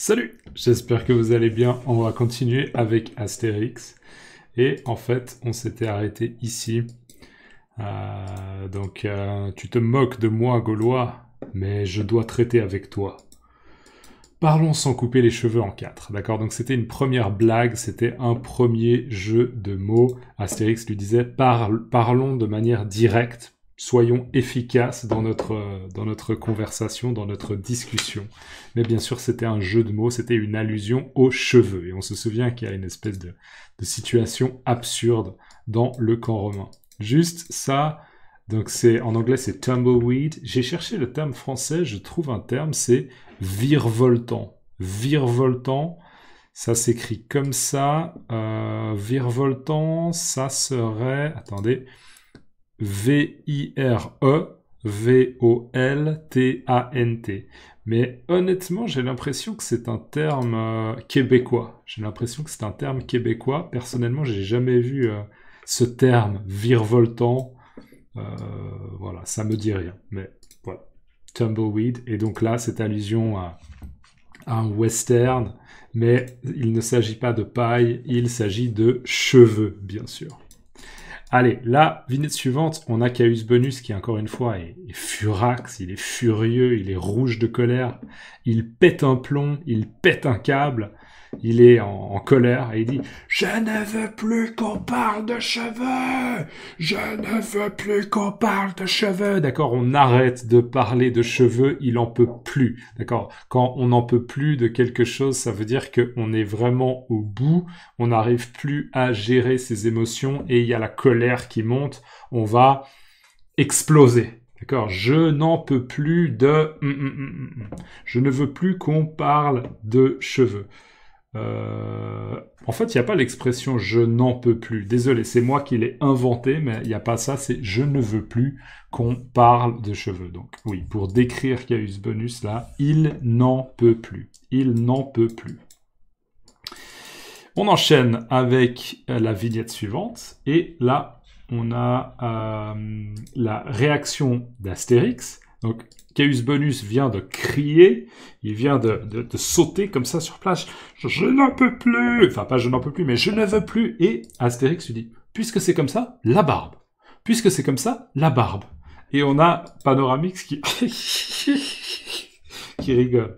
Salut J'espère que vous allez bien. On va continuer avec Astérix. Et en fait, on s'était arrêté ici. Euh, donc, euh, tu te moques de moi, Gaulois, mais je dois traiter avec toi. Parlons sans couper les cheveux en quatre, d'accord Donc c'était une première blague, c'était un premier jeu de mots. Astérix lui disait parlons de manière directe soyons efficaces dans notre, euh, dans notre conversation, dans notre discussion. Mais bien sûr, c'était un jeu de mots, c'était une allusion aux cheveux. Et on se souvient qu'il y a une espèce de, situation absurde dans le camp romain. Juste ça, donc c'est en anglais c'est tumbleweed. J'ai cherché le terme français, je trouve un terme, c'est virevoltant. Virevoltant, ça s'écrit comme ça. Euh, virevoltant, ça serait... Attendez. V-I-R-E V-O-L-T-A-N-T. Mais honnêtement, j'ai l'impression que c'est un terme euh, québécois. J'ai l'impression que c'est un terme québécois. Personnellement, j'ai jamais vu euh, ce terme virevoltant. Euh, voilà, ça me dit rien. Mais voilà, tumbleweed. Et donc là, cette allusion à un western. Mais il ne s'agit pas de paille, il s'agit de cheveux, bien sûr. Allez, la vignette suivante, on a Caius Bonus qui, encore une fois, est, furax, il est furieux, il est rouge de colère, il pète un plomb, il pète un câble. Il est en, colère et il dit Je ne veux plus qu'on parle de cheveux Je ne veux plus qu'on parle de cheveux D'accord, on arrête de parler de cheveux, il n'en peut plus. D'accord Quand on n'en peut plus de quelque chose, ça veut dire qu'on est vraiment au bout, on n'arrive plus à gérer ses émotions et il y a la colère qui monte, on va exploser. D'accord Je n'en peux plus de... Mm, mm, mm, je ne veux plus qu'on parle de cheveux. Euh, en fait, il n'y a pas l'expression je n'en peux plus. Désolé, c'est moi qui l'ai inventé, mais il n'y a pas ça. C'est je ne veux plus qu'on parle de cheveux. Donc, oui, pour décrire qu'il y a eu ce bonus là, il n'en peut plus. Il n'en peut plus. On enchaîne avec la vignette suivante. Et là, on a euh, la réaction d'Astérix donc, Caius Bonus vient de crier, il vient de, sauter comme ça sur place. Je, n'en peux plus Enfin, pas je n'en peux plus, mais je ne veux plus Et Astérix lui dit, puisque c'est comme ça, la barbe. Puisque c'est comme ça, la barbe. Et on a Panoramix qui... qui rigole.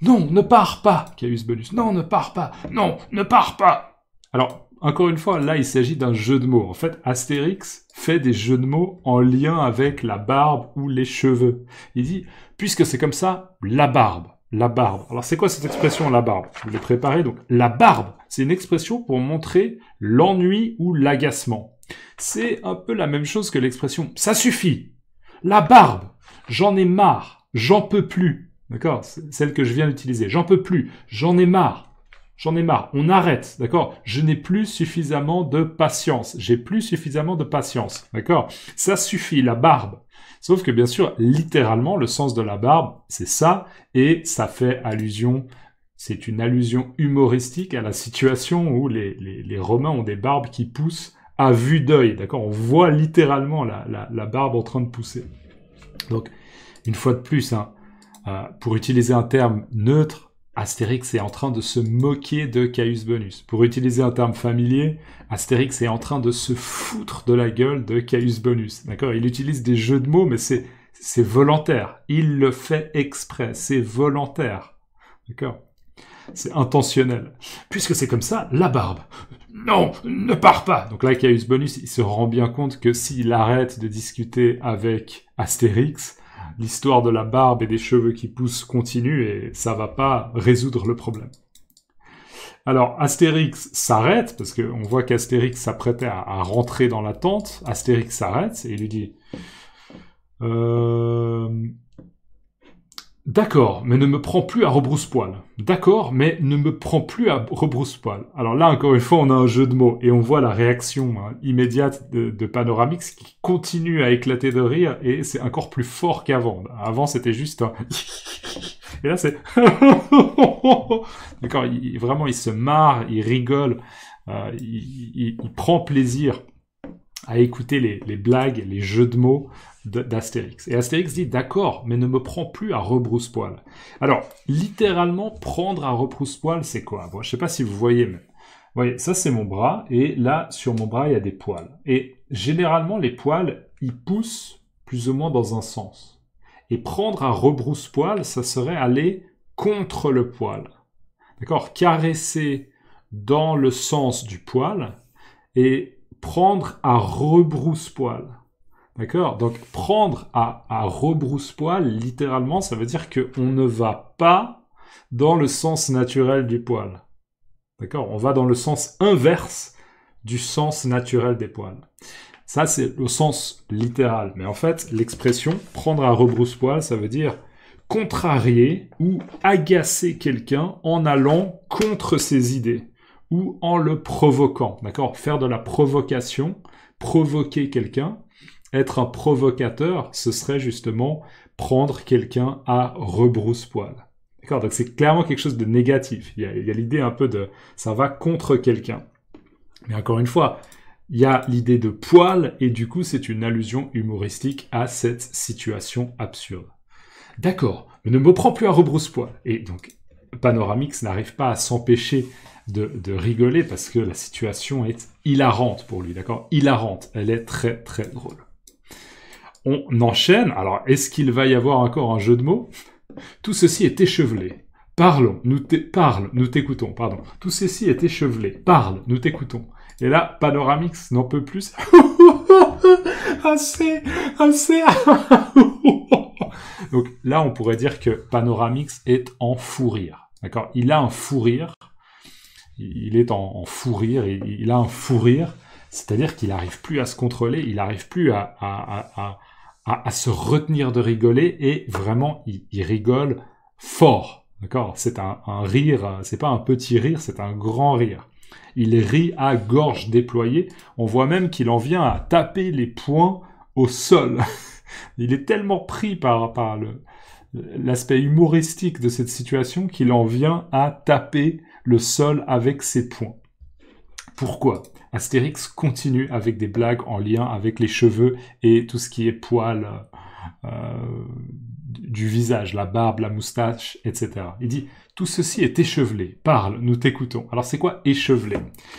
Non, ne pars pas, Caius Bonus. Non, ne pars pas. Non, ne pars pas. Alors, encore une fois, là, il s'agit d'un jeu de mots. En fait, Astérix fait des jeux de mots en lien avec la barbe ou les cheveux. Il dit, puisque c'est comme ça, la barbe. La barbe. Alors, c'est quoi cette expression, la barbe Je l'ai préparée. Donc, la barbe, c'est une expression pour montrer l'ennui ou l'agacement. C'est un peu la même chose que l'expression ça suffit. La barbe. J'en ai marre. J'en peux plus. D'accord Celle que je viens d'utiliser. J'en peux plus. J'en ai marre. J'en ai marre. On arrête, d'accord Je n'ai plus suffisamment de patience. J'ai plus suffisamment de patience, d'accord Ça suffit, la barbe. Sauf que bien sûr, littéralement, le sens de la barbe, c'est ça, et ça fait allusion, c'est une allusion humoristique à la situation où les, Romains ont des barbes qui poussent à vue d'œil, d'accord On voit littéralement la, barbe en train de pousser. Donc, une fois de plus, hein, euh, pour utiliser un terme neutre, Astérix est en train de se moquer de Caius Bonus. Pour utiliser un terme familier, Astérix est en train de se foutre de la gueule de Caius Bonus. D'accord Il utilise des jeux de mots, mais c'est, volontaire. Il le fait exprès. C'est volontaire. D'accord C'est intentionnel. Puisque c'est comme ça, la barbe. Non, ne pars pas. Donc là, Caius Bonus, il se rend bien compte que s'il arrête de discuter avec Astérix, l'histoire de la barbe et des cheveux qui poussent continue et ça va pas résoudre le problème. Alors Astérix s'arrête, parce qu'on voit qu'Astérix s'apprêtait à, rentrer dans la tente, Astérix s'arrête et il lui dit... Euh, D'accord, mais ne me prends plus à rebrousse-poil. D'accord, mais ne me prends plus à rebrousse-poil. Alors là, encore une fois, on a un jeu de mots et on voit la réaction hein, immédiate de, Panoramix qui continue à éclater de rire et c'est encore plus fort qu'avant. Avant, c'était juste un... et là, c'est... D'accord, vraiment, il se marre, il rigole, euh, il prend plaisir à écouter les, blagues, les jeux de mots d'Astérix. Et Astérix dit d'accord, mais ne me prends plus à rebrousse-poil. Alors, littéralement, prendre à rebrousse-poil, c'est quoi Je ne sais pas si vous voyez, mais voyez, ça c'est mon bras, et là, sur mon bras, il y a des poils. Et généralement, les poils, ils poussent plus ou moins dans un sens. Et prendre à rebrousse-poil, ça serait aller contre le poil. D'accord Caresser dans le sens du poil, et prendre à rebrousse-poil. D'accord Donc prendre à, rebrousse-poil, littéralement, ça veut dire qu'on ne va pas dans le sens naturel du poil. D'accord On va dans le sens inverse du sens naturel des poils. Ça, c'est le sens littéral. Mais en fait, l'expression prendre à rebrousse-poil, ça veut dire contrarier ou agacer quelqu'un en allant contre ses idées ou en le provoquant. D'accord Faire de la provocation, provoquer quelqu'un, être un provocateur, ce serait justement prendre quelqu'un à rebrousse-poil. D'accord Donc c'est clairement quelque chose de négatif. Il y a, l'idée un peu de ça va contre quelqu'un. Mais encore une fois, il y a l'idée de poil et du coup c'est une allusion humoristique à cette situation absurde. D'accord, mais ne me prends plus à rebrousse-poil. Et donc Panoramix n'arrive pas à s'empêcher de, rigoler parce que la situation est hilarante pour lui, d'accord Hilarante, elle est très très drôle. On enchaîne, alors est-ce qu'il va y avoir encore un jeu de mots Tout ceci est échevelé. Parlons, nous parle, nous t'écoutons, pardon. Tout ceci est échevelé. Parle, nous t'écoutons. Et là, Panoramix n'en peut plus. assez, assez. Donc là, on pourrait dire que Panoramix est en fou rire. D'accord Il a un fou rire il est en, fou rire, il, a un fou rire, c'est-à-dire qu'il n'arrive plus à se contrôler, il n'arrive plus à, se retenir de rigoler, et vraiment, il, rigole fort. D'accord C'est un, rire, ce n'est pas un petit rire, c'est un grand rire. Il rit à gorge déployée. On voit même qu'il en vient à taper les poings au sol. Il est tellement pris par l'aspect humoristique de cette situation qu'il en vient à taper le sol avec ses points. Pourquoi Astérix continue avec des blagues en lien avec les cheveux et tout ce qui est poil euh, du visage, la barbe, la moustache, etc. Il dit Tout ceci est échevelé. Parle, nous t'écoutons. Alors, c'est quoi échevelé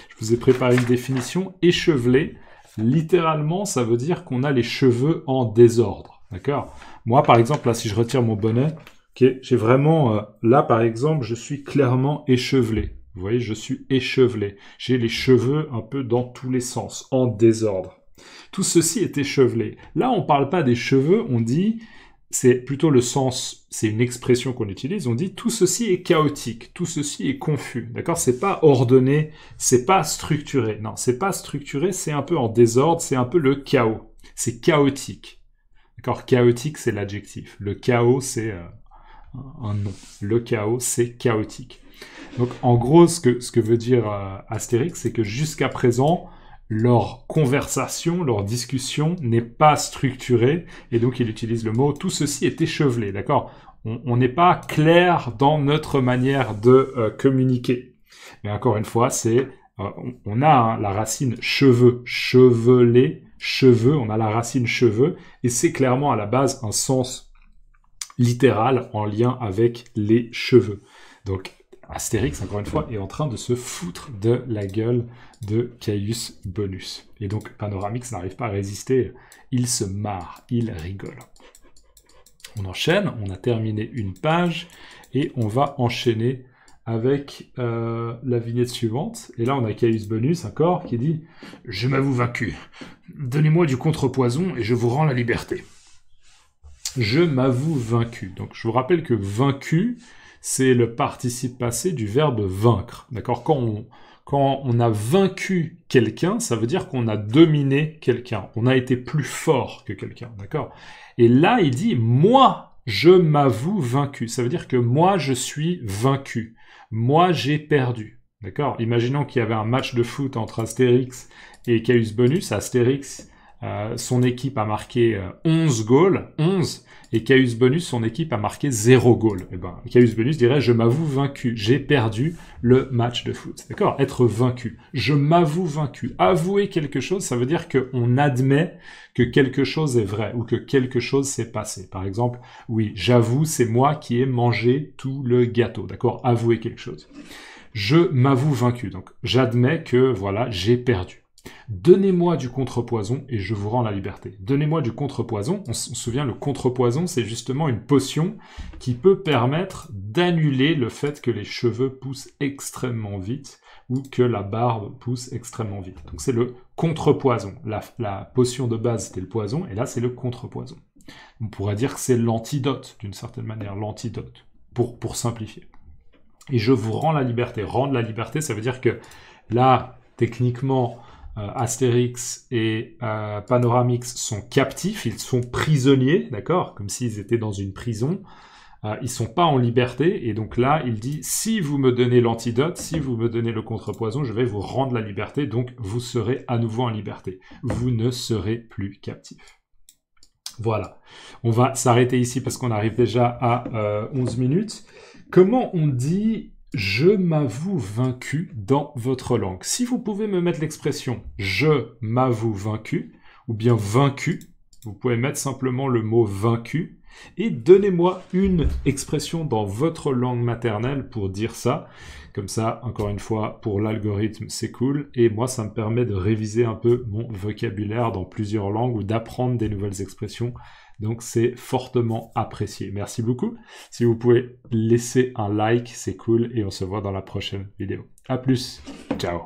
Je vous ai préparé une définition. Échevelé, littéralement, ça veut dire qu'on a les cheveux en désordre. D'accord Moi, par exemple, là, si je retire mon bonnet, Okay J'ai vraiment, euh, là par exemple, je suis clairement échevelé. Vous voyez, je suis échevelé. J'ai les cheveux un peu dans tous les sens, en désordre. Tout ceci est échevelé. Là, on ne parle pas des cheveux, on dit, c'est plutôt le sens, c'est une expression qu'on utilise, on dit tout ceci est chaotique, tout ceci est confus. D'accord C'est pas ordonné, c'est pas structuré. Non, c'est pas structuré, c'est un peu en désordre, c'est un peu le chaos. C'est chaotique. D'accord Chaotique, c'est l'adjectif. Le chaos, c'est. Euh, un nom. Le chaos, c'est chaotique. Donc en gros, ce que, veut dire euh, Astérix, c'est que jusqu'à présent, leur conversation, leur discussion n'est pas structurée, et donc il utilise le mot tout ceci est échevelé, d'accord On n'est pas clair dans notre manière de euh, communiquer. Mais encore une fois, c'est euh, on, a hein, la racine cheveux, chevelé, cheveux, on a la racine cheveux, et c'est clairement à la base un sens littéral en lien avec les cheveux. Donc Astérix, encore une fois, est en train de se foutre de la gueule de Caius Bonus. Et donc Panoramix n'arrive pas à résister, il se marre, il rigole. On enchaîne, on a terminé une page, et on va enchaîner avec euh, la vignette suivante. Et là, on a Caius Bonus encore qui dit « Je m'avoue vaincu. Donnez-moi du contrepoison et je vous rends la liberté. » Je m'avoue vaincu. Donc je vous rappelle que vaincu, c'est le participe passé du verbe vaincre. D'accord quand on, a vaincu quelqu'un, ça veut dire qu'on a dominé quelqu'un. On a été plus fort que quelqu'un. D'accord Et là, il dit moi, je m'avoue vaincu. Ça veut dire que moi, je suis vaincu. Moi, j'ai perdu. D'accord Imaginons qu'il y avait un match de foot entre Astérix et Caius Bonus. Astérix euh, son équipe a marqué 11 euh, goals, 11, et Caius Bonus, son équipe a marqué 0 goal. Et eh ben, Caius Bonus dirait Je m'avoue vaincu, j'ai perdu le match de foot. D'accord Être vaincu. Je m'avoue vaincu. Avouer quelque chose, ça veut dire qu'on admet que quelque chose est vrai ou que quelque chose s'est passé. Par exemple, oui, j'avoue, c'est moi qui ai mangé tout le gâteau. D'accord Avouer quelque chose. Je m'avoue vaincu. Donc, j'admets que, voilà, j'ai perdu. Donnez-moi du contrepoison et je vous rends la liberté. Donnez-moi du contrepoison. On se souvient, le contrepoison, c'est justement une potion qui peut permettre d'annuler le fait que les cheveux poussent extrêmement vite ou que la barbe pousse extrêmement vite. Donc c'est le contrepoison. La, potion de base, c'était le poison, et là, c'est le contrepoison. On pourrait dire que c'est l'antidote, d'une certaine manière, l'antidote, pour, pour simplifier. Et je vous rends la liberté. Rendre la liberté, ça veut dire que là, techniquement, euh, Astérix et euh, Panoramix sont captifs, ils sont prisonniers, d'accord Comme s'ils étaient dans une prison. Euh, ils sont pas en liberté. Et donc là, il dit, si vous me donnez l'antidote, si vous me donnez le contrepoison, je vais vous rendre la liberté. Donc vous serez à nouveau en liberté. Vous ne serez plus captifs. Voilà. On va s'arrêter ici parce qu'on arrive déjà à 11 minutes. Comment on dit je m'avoue vaincu dans votre langue. Si vous pouvez me mettre l'expression je m'avoue vaincu ou bien vaincu, vous pouvez mettre simplement le mot vaincu et donnez-moi une expression dans votre langue maternelle pour dire ça. Comme ça, encore une fois, pour l'algorithme, c'est cool. Et moi, ça me permet de réviser un peu mon vocabulaire dans plusieurs langues ou d'apprendre des nouvelles expressions. Donc, c'est fortement apprécié. Merci beaucoup. Si vous pouvez laisser un like, c'est cool. Et on se voit dans la prochaine vidéo. À plus. Ciao.